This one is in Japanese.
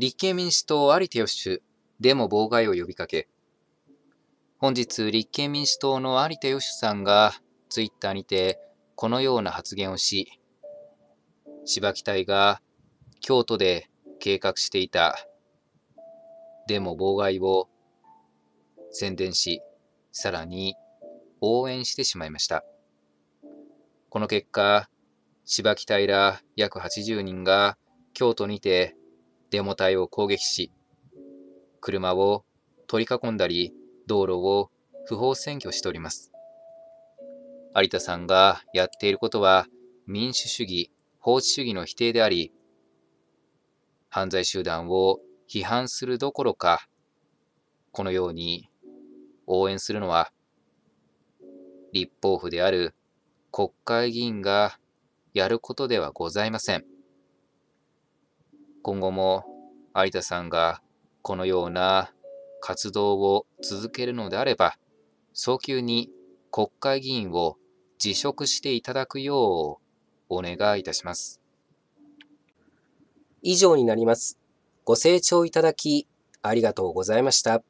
立憲民主党有田義手でも妨害を呼びかけ、本日、立憲民主党の有田義手さんがツイッターにてこのような発言をし、芝木隊が京都で計画していたデモ妨害を宣伝し、さらに応援してしまいました。この結果、芝木平約80人が京都にてデモ隊を攻撃し、車を取り囲んだり、道路を不法占拠しております。有田さんがやっていることは民主主義、法治主義の否定であり、犯罪集団を批判するどころか、このように応援するのは、立法府である国会議員がやることではございません。今後も有田さんがこのような活動を続けるのであれば、早急に国会議員を辞職していただくようお願いいたします。以上になります。ご清聴いただきありがとうございました。